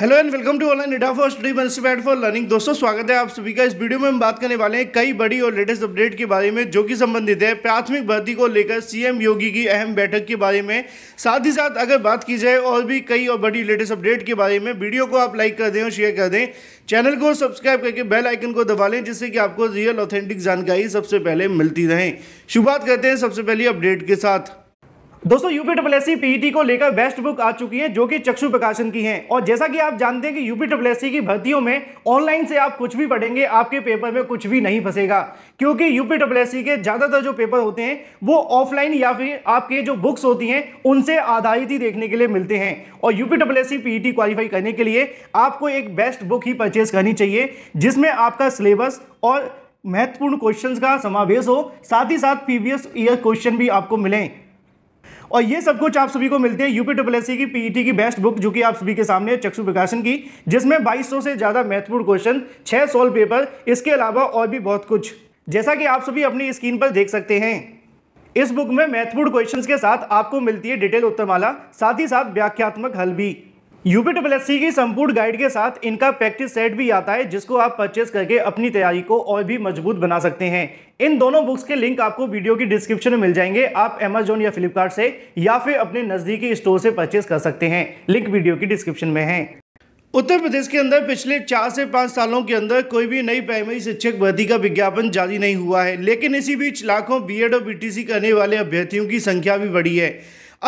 hello and welcome to online data for study bad for learning दोस्तों स्वागत है आप सभी का इस वीडियो में हम बात करने वाले हैं कई बड़ी और लेटेस्ट अपडेट के बारे में जो कि संबंधित है प्राथमिक भर्ती को लेकर सीएम योगी की अहम बैठक के बारे में साथ ही साथ अगर बात की जाए और भी कई और बड़ी लेटेस्ट अपडेट के बारे में वीडियो को आप लाइक कर दें और शेयर कर दें चैनल को सब्सक्राइब करके बेल आइकन को दबा लें जिससे कि आपको रियल ऑथेंटिक जानकारी सबसे पहले मिलती रहें शुरुआत करते हैं सबसे पहली अपडेट के साथ दोस्तों यूपी एस पीईटी को लेकर बेस्ट बुक आ चुकी है जो कि चक्षु प्रकाशन की है और जैसा कि आप जानते हैं कि यूपी एस की भर्तियों में ऑनलाइन से आप कुछ भी पढ़ेंगे आपके पेपर में कुछ भी नहीं फंसेगा क्योंकि यूपी एस के ज़्यादातर जो पेपर होते हैं वो ऑफलाइन या फिर आपके जो बुक्स होती हैं उनसे आधारित ही देखने के लिए मिलते हैं और यूपी डब्ल्यूसी पीईटी क्वालिफाई करने के लिए आपको एक बेस्ट बुक ही परचेज करनी चाहिए जिसमें आपका सिलेबस और महत्वपूर्ण क्वेश्चंस का समावेश हो साथ ही साथ प्रीवियस ईयर क्वेश्चन भी आपको मिलें और ये सब कुछ आप सभी को मिलते हैं यूपी ट्रिपल की पीईटी e की बेस्ट बुक जो कि आप सभी के सामने चक्षु प्रकाशन की जिसमें 2200 से ज़्यादा महत्वपूर्ण क्वेश्चन छह सोल्व पेपर इसके अलावा और भी बहुत कुछ जैसा कि आप सभी अपनी स्क्रीन पर देख सकते हैं इस बुक में महत्वपूर्ण क्वेश्चन के साथ आपको मिलती है डिटेल उत्तरमाला साथ ही साथ व्याख्यात्मक हल भी यूपी ट्रिपल एस की संपूर्ण गाइड के साथ इनका प्रैक्टिस सेट भी आता है जिसको आप परचेस करके अपनी तैयारी को और भी मजबूत बना सकते हैं इन दोनों बुक्स के लिंक आपको वीडियो की डिस्क्रिप्शन में मिल जाएंगे आप एमेजोन या फ्लिपकार्ट से या फिर अपने नज़दीकी स्टोर से परचेस कर सकते हैं लिंक वीडियो की डिस्क्रिप्शन में है उत्तर प्रदेश के अंदर पिछले चार से पाँच सालों के अंदर कोई भी नई प्राइमरी शिक्षक भर्ती का विज्ञापन जारी नहीं हुआ है लेकिन इसी बीच लाखों बीएड और बीटीसी करने वाले अभ्यर्थियों की संख्या भी बढ़ी है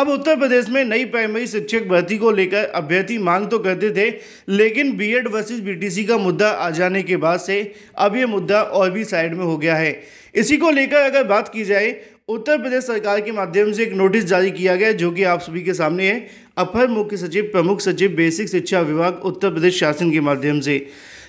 अब उत्तर प्रदेश में नई प्राइमरी शिक्षक भर्ती को लेकर अभ्यर्थी मांग तो करते थे लेकिन बीएड वर्सेस बीटीसी का मुद्दा आ जाने के बाद से अब ये मुद्दा और भी साइड में हो गया है इसी को लेकर अगर बात की जाए उत्तर प्रदेश सरकार के माध्यम से एक नोटिस जारी किया गया जो कि आप सभी के सामने है अपर मुख्य सचिव प्रमुख सचिव बेसिक शिक्षा विभाग उत्तर प्रदेश शासन के माध्यम से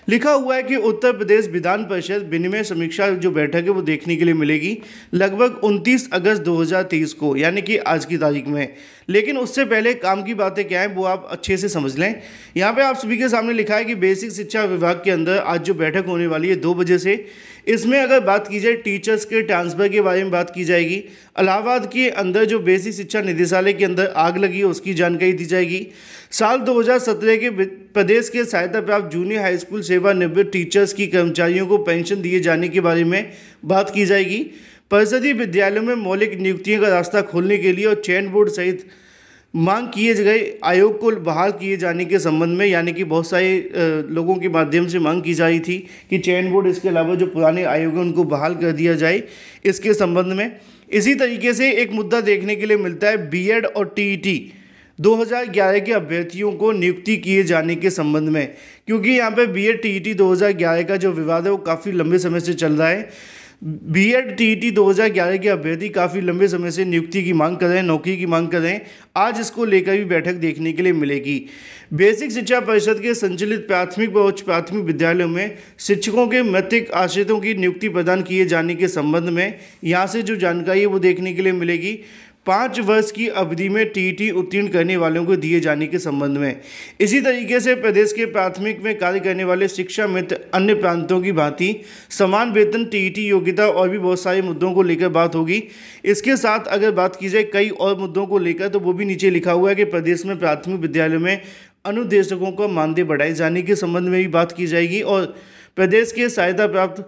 लिखा हुआ है कि उत्तर प्रदेश विधान परिषद विनिमय समीक्षा जो बैठक है वो देखने के लिए मिलेगी लगभग 29 अगस्त 2023 को यानी कि आज की तारीख में लेकिन उससे पहले काम की बातें क्या है वो आप अच्छे से समझ लें यहाँ पे आप सभी के सामने लिखा है कि बेसिक शिक्षा विभाग के अंदर आज जो बैठक होने वाली है दो बजे से इसमें अगर बात की जाए टीचर्स के ट्रांसफ़र के बारे में बात की जाएगी इलाहाबाद के अंदर जो बेसिक शिक्षा निदेशालय के अंदर आग लगी उसकी जानकारी दी जाएगी साल 2017 के प्रदेश के सहायता प्राप्त जूनियर हाई स्कूल सेवानिवृत्त टीचर्स की कर्मचारियों को पेंशन दिए जाने के बारे में बात की जाएगी परिषदीय विद्यालयों में मौलिक नियुक्तियों का रास्ता खोलने के लिए और चैन बोर्ड सहित मांग किए गए आयोग को बहाल किए जाने के संबंध में यानी कि बहुत सारे लोगों के माध्यम से मांग की जा रही थी कि चयन बोर्ड इसके अलावा जो पुराने आयोग हैं उनको बहाल कर दिया जाए इसके संबंध में इसी तरीके से एक मुद्दा देखने के लिए मिलता है बीएड e और टीईटी 2011 e के अभ्यर्थियों को नियुक्ति किए जाने के संबंध में क्योंकि यहाँ पर बी एड टी का जो विवाद है वो काफ़ी लंबे समय से चल रहा है BEd T E T दो के अभ्यर्थी काफ़ी लंबे समय से नियुक्ति की मांग कर रहे हैं नौकरी की मांग कर रहे हैं आज इसको लेकर भी बैठक देखने के लिए मिलेगी बेसिक शिक्षा परिषद के संचालित प्राथमिक व उच्च प्राथमिक विद्यालयों में शिक्षकों के मृतिक आश्रितों की नियुक्ति प्रदान किए जाने के संबंध में यहाँ से जो जानकारी है वो देखने के लिए मिलेगी पाँच वर्ष की अवधि में टीटी उत्तीर्ण करने वालों को दिए जाने के संबंध में इसी तरीके से प्रदेश के प्राथमिक में कार्य करने वाले शिक्षा मित्र अन्य प्रांतों की भांति समान वेतन टीटी योग्यता और भी बहुत सारे मुद्दों को लेकर बात होगी इसके साथ अगर बात की जाए कई और मुद्दों को लेकर तो वो भी नीचे लिखा हुआ है कि प्रदेश में प्राथमिक विद्यालयों में अनुदेशकों का मानदेय बढ़ाए जाने के संबंध में भी बात की जाएगी और प्रदेश के सहायता प्राप्त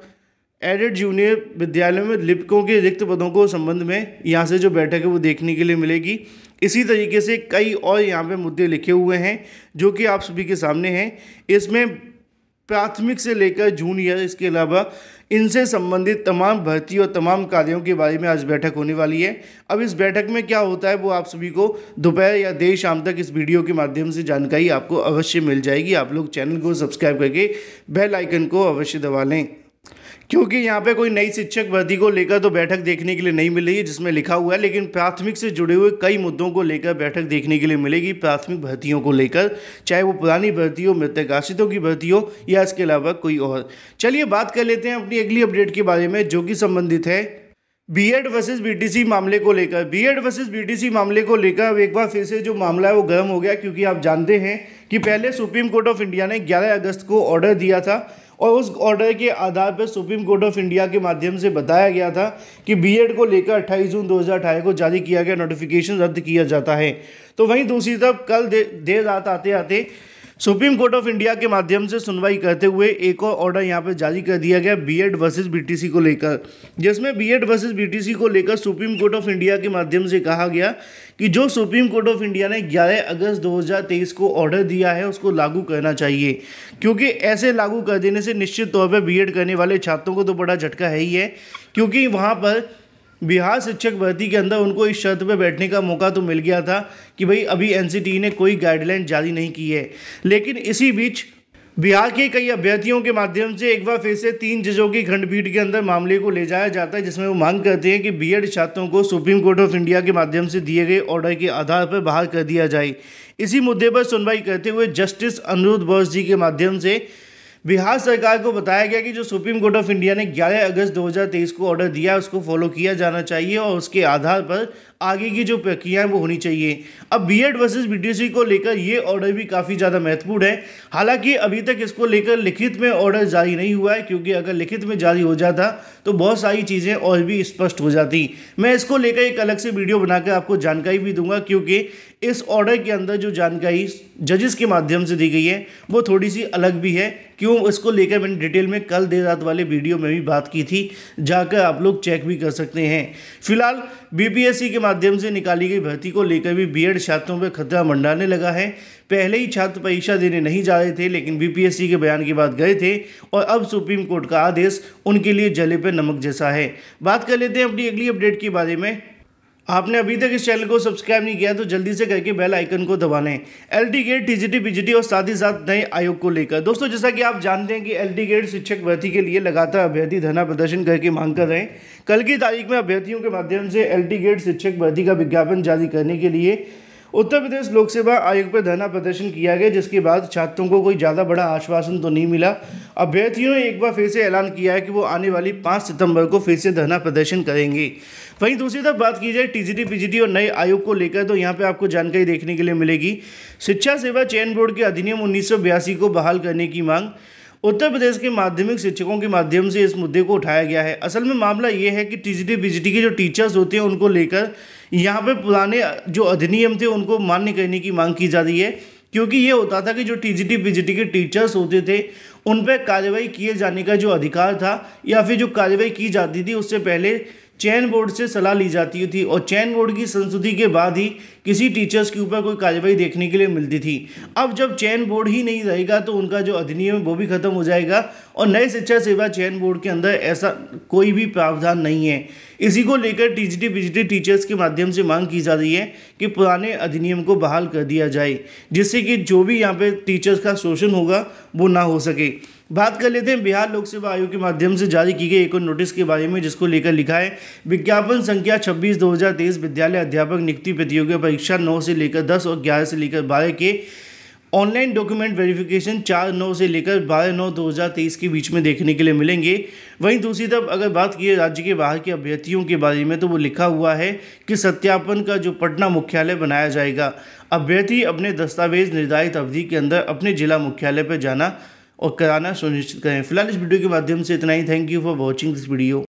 एडेड जूनियर विद्यालय में लिपिकों के रिक्त पदों को संबंध में यहाँ से जो बैठक है वो देखने के लिए मिलेगी इसी तरीके से कई और यहाँ पे मुद्दे लिखे हुए हैं जो कि आप सभी के सामने हैं इसमें प्राथमिक से लेकर जूनियर इसके अलावा इनसे संबंधित तमाम भर्ती और तमाम कार्यों के बारे में आज बैठक होने वाली है अब इस बैठक में क्या होता है वो आप सभी को दोपहर या देर शाम तक इस वीडियो के माध्यम से जानकारी आपको अवश्य मिल जाएगी आप लोग चैनल को सब्सक्राइब करके बेल आइकन को अवश्य दबा लें क्योंकि यहाँ पे कोई नई शिक्षक भर्ती को लेकर तो बैठक देखने के लिए नहीं मिल रही है जिसमें लिखा हुआ है लेकिन प्राथमिक से जुड़े हुए कई मुद्दों को लेकर बैठक देखने के लिए मिलेगी प्राथमिक भर्तियों को लेकर चाहे वो पुरानी भर्ती हो मृतक आश्रितों की भर्ती हो या इसके अलावा कोई और चलिए बात कर लेते हैं अपनी अगली अपडेट के बारे में जो कि संबंधित है बी वर्सेस बीटीसी मामले को लेकर बी वर्सेस बीटीसी मामले को लेकर अब एक बार फिर से जो मामला है वो गर्म हो गया क्योंकि आप जानते हैं कि पहले सुप्रीम कोर्ट ऑफ इंडिया ने 11 अगस्त को ऑर्डर दिया था और उस ऑर्डर के आधार पर सुप्रीम कोर्ट ऑफ इंडिया के माध्यम से बताया गया था कि बीएड को लेकर 28 जून 2018 को जारी किया गया नोटिफिकेशन रद्द किया जाता है तो वहीं दूसरी तरफ कल देर रात आते आते सुप्रीम कोर्ट ऑफ इंडिया के माध्यम से सुनवाई करते हुए एक और ऑर्डर यहाँ पर जारी कर दिया गया बी एड वर्सेज बी को लेकर जिसमें बी एड वर्सेज बी को लेकर सुप्रीम कोर्ट ऑफ इंडिया के माध्यम से कहा गया कि जो सुप्रीम कोर्ट ऑफ इंडिया ने 11 अगस्त 2023 को ऑर्डर दिया है उसको लागू करना चाहिए क्योंकि ऐसे लागू कर देने से निश्चित तौर पर बी करने वाले छात्रों को तो बड़ा झटका है ही है क्योंकि वहाँ पर बिहार शिक्षक भर्ती के अंदर उनको इस शर्त पर बैठने का मौका तो मिल गया था कि भाई अभी एन e ने कोई गाइडलाइन जारी नहीं की है लेकिन इसी बीच बिहार के कई अभ्यर्थियों के माध्यम से एक बार फिर से तीन जजों की खंडपीठ के अंदर मामले को ले जाया जाता है जिसमें वो मांग करते हैं कि बीएड छात्रों को सुप्रीम कोर्ट ऑफ इंडिया के माध्यम से दिए गए ऑर्डर के आधार पर बाहर कर दिया जाए इसी मुद्दे पर सुनवाई करते हुए जस्टिस अनुरुद्ध बोस जी के माध्यम से बिहार सरकार को बताया गया कि जो सुप्रीम कोर्ट ऑफ इंडिया ने 11 अगस्त 2023 को ऑर्डर दिया उसको फॉलो किया जाना चाहिए और उसके आधार पर आगे की जो प्रक्रियाएं वो होनी चाहिए अब बी एड वर्सेज बी को लेकर ये ऑर्डर भी काफ़ी ज़्यादा महत्वपूर्ण है हालांकि अभी तक इसको लेकर लिखित में ऑर्डर जारी नहीं हुआ है क्योंकि अगर लिखित में जारी हो जाता तो बहुत सारी चीज़ें और भी स्पष्ट हो जाती मैं इसको लेकर एक अलग से वीडियो बनाकर आपको जानकारी भी दूंगा क्योंकि इस ऑर्डर के अंदर जो जानकारी जजेस के माध्यम से दी गई है वो थोड़ी सी अलग भी है क्यों इसको लेकर मैंने डिटेल में कल देर रात वाले वीडियो में भी बात की थी जाकर आप लोग चेक भी कर सकते हैं फिलहाल बीपीएससी के माध्यम से निकाली गई भर्ती को लेकर भी बीएड छात्रों पर खतरा मंडाने लगा है पहले ही छात्र परीक्षा देने नहीं जा रहे थे लेकिन बीपीएससी के बयान के बाद गए थे और अब सुप्रीम कोर्ट का आदेश उनके लिए जले पर नमक जैसा है बात कर लेते हैं अपनी अगली अपडेट के बारे में आपने अभी तक इस चैनल को सब्सक्राइब नहीं किया तो जल्दी से करके बेल आइकन को दबा लें L T grade TGT PGT और साथ ही साथ नए आयोग को लेकर दोस्तों जैसा कि आप जानते हैं कि एल टी गेट शिक्षक भर्ती के लिए लगातार अभ्यर्थी धरना प्रदर्शन करके मांग कर रहे हैं कल की तारीख में अभ्यर्थियों के माध्यम से एल टी गेट शिक्षक भर्ती का विज्ञापन जारी करने के लिए उत्तर प्रदेश लोक सेवा आयोग पर धरना प्रदर्शन किया गया जिसके बाद छात्रों को कोई ज़्यादा बड़ा आश्वासन तो नहीं मिला अभ्यर्थियों ने एक बार फिर से ऐलान किया है कि वो आने वाली पाँच सितंबर को फिर से धरना प्रदर्शन करेंगे वहीं दूसरी तरफ बात की जाए टीजीटी पीजीटी और नए आयोग को लेकर तो यहाँ पे आपको जानकारी देखने के लिए मिलेगी शिक्षा सेवा चयन बोर्ड के अधिनियम उन्नीस को बहाल करने की मांग उत्तर प्रदेश के माध्यमिक शिक्षकों के माध्यम से इस मुद्दे को उठाया गया है असल में मामला ये है कि टीजीटी पीजीटी के जो टीचर्स होते हैं उनको लेकर यहाँ पे पुराने जो अधिनियम थे उनको मान्य करने की मांग की जा रही है क्योंकि ये होता था कि जो टीजीटी पीजीटी के टीचर्स होते थे उन पर कार्रवाई किए जाने का जो अधिकार था या फिर जो कार्रवाई की जाती थी उससे पहले चयन बोर्ड से सलाह ली जाती थी और चयन बोर्ड की संस्तुति के बाद ही किसी टीचर्स के ऊपर कोई कार्रवाई देखने के लिए मिलती थी अब जब चयन बोर्ड ही नहीं रहेगा तो उनका जो अधिनियम है वो भी खत्म हो जाएगा और नए शिक्षा सेवा चयन बोर्ड के अंदर ऐसा कोई भी प्रावधान नहीं है इसी को लेकर टीजीटी बीजीटी टीचर्स के माध्यम से मांग की जा रही है कि पुराने अधिनियम को बहाल कर दिया जाए जिससे कि जो भी यहाँ पर टीचर्स का शोषण होगा वो ना हो सके बात कर लेते हैं बिहार लोक सेवा आयोग के माध्यम से जारी की गई एक और नोटिस के बारे में जिसको लेकर लिखा है विज्ञापन संख्या 26 2023 विद्यालय अध्यापक नियुक्ति प्रतियोगिता परीक्षा 9 से लेकर 10 और 11 से लेकर 12 के ऑनलाइन डॉक्यूमेंट वेरिफिकेशन चार नौ से लेकर बारह नौ दो हज़ार तेईस के बीच में देखने के लिए मिलेंगे वहीं दूसरी तरफ अगर बात की राज्य के बाहर के अभ्यर्थियों के बारे में तो वो लिखा हुआ है कि सत्यापन का जो पटना मुख्यालय बनाया जाएगा अभ्यर्थी अपने दस्तावेज निर्धारित अवधि के अंदर अपने जिला मुख्यालय पर जाना और कराना सुनिश्चित करें फिलहाल इस वीडियो के माध्यम से इतना ही thank you for watching this video